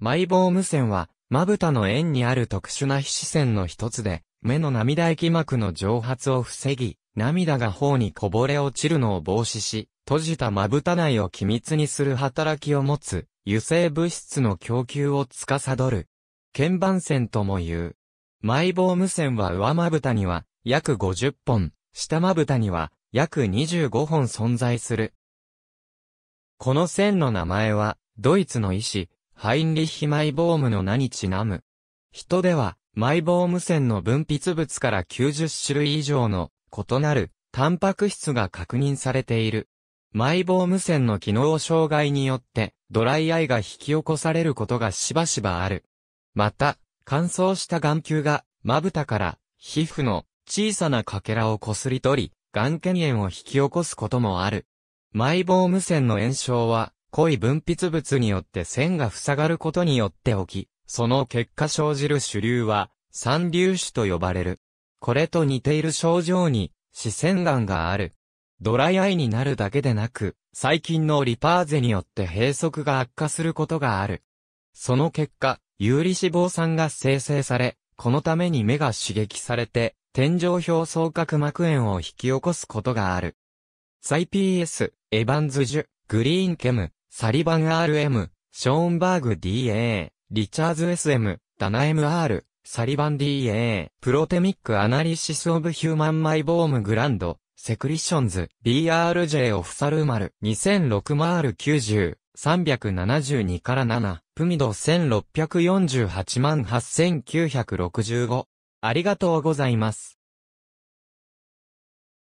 マイボームは、まぶたの円にある特殊な皮脂線の一つで、目の涙液膜の蒸発を防ぎ、涙が頬にこぼれ落ちるのを防止し、閉じたまぶた内を機密にする働きを持つ、油性物質の供給を司る。鍵盤線とも言う。マイボームは上まぶたには約50本、下まぶたには約25本存在する。この線の名前は、ドイツの医師、ハインリッヒマイボームの名にちなむ。人では、マイボーム線の分泌物から90種類以上の異なるタンパク質が確認されている。マイボーム線の機能障害によってドライアイが引き起こされることがしばしばある。また、乾燥した眼球がまぶたから皮膚の小さな欠片をこすり取り、眼腱炎を引き起こすこともある。マイボーム線の炎症は濃い分泌物によって線が塞がることによって起き、その結果生じる主流は、三流種と呼ばれる。これと似ている症状に、視線眼がある。ドライアイになるだけでなく、細菌のリパーゼによって閉塞が悪化することがある。その結果、有利脂肪酸が生成され、このために目が刺激されて、天井表層角膜炎を引き起こすことがある。サイピーエエバンズジュ、グリーンケム、サリバン RM、ショーンバーグ DA、リチャーズ SM、ダナ MR、サリバン DA、プロテミックアナリシスオブヒューマンマイボームグランド、セクリッションズ、BRJ オフサルマル、2006マール90、372から7、プミド1648 8965。ありがとうございます。